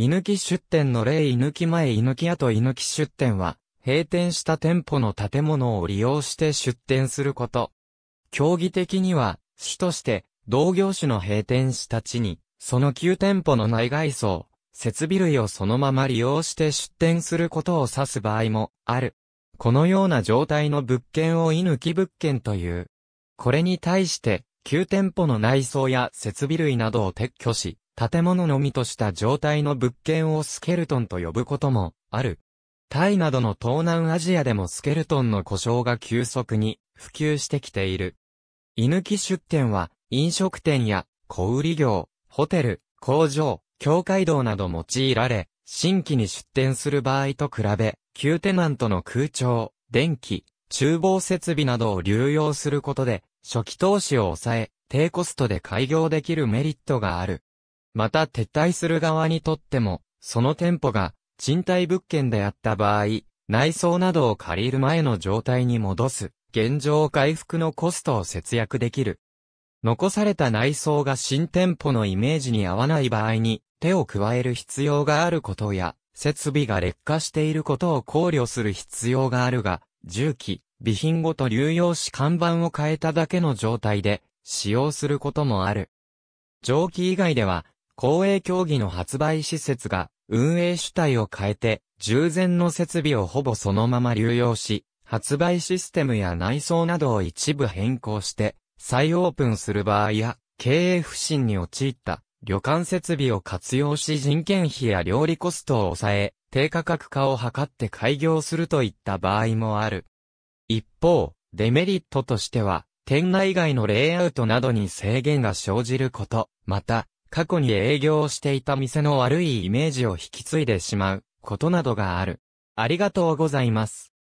犬木出店の例犬木前犬木後犬木出店は、閉店した店舗の建物を利用して出店すること。競技的には、主として、同業種の閉店した地に、その旧店舗の内外装、設備類をそのまま利用して出店することを指す場合もある。このような状態の物件を犬木物件という。これに対して、旧店舗の内装や設備類などを撤去し、建物のみとした状態の物件をスケルトンと呼ぶこともある。タイなどの東南アジアでもスケルトンの故障が急速に普及してきている。居抜き出店は飲食店や小売業、ホテル、工場、教会道など用いられ、新規に出店する場合と比べ、旧テナントの空調、電気、厨房設備などを流用することで、初期投資を抑え、低コストで開業できるメリットがある。また撤退する側にとっても、その店舗が賃貸物件であった場合、内装などを借りる前の状態に戻す、現状回復のコストを節約できる。残された内装が新店舗のイメージに合わない場合に手を加える必要があることや、設備が劣化していることを考慮する必要があるが、重機、備品ごと流用し看板を変えただけの状態で使用することもある。蒸気以外では公営競技の発売施設が運営主体を変えて、従前の設備をほぼそのまま流用し、発売システムや内装などを一部変更して、再オープンする場合や、経営不振に陥った旅館設備を活用し人件費や料理コストを抑え、低価格化を図って開業するといった場合もある。一方、デメリットとしては、店内外のレイアウトなどに制限が生じること、また、過去に営業をしていた店の悪いイメージを引き継いでしまうことなどがある。ありがとうございます。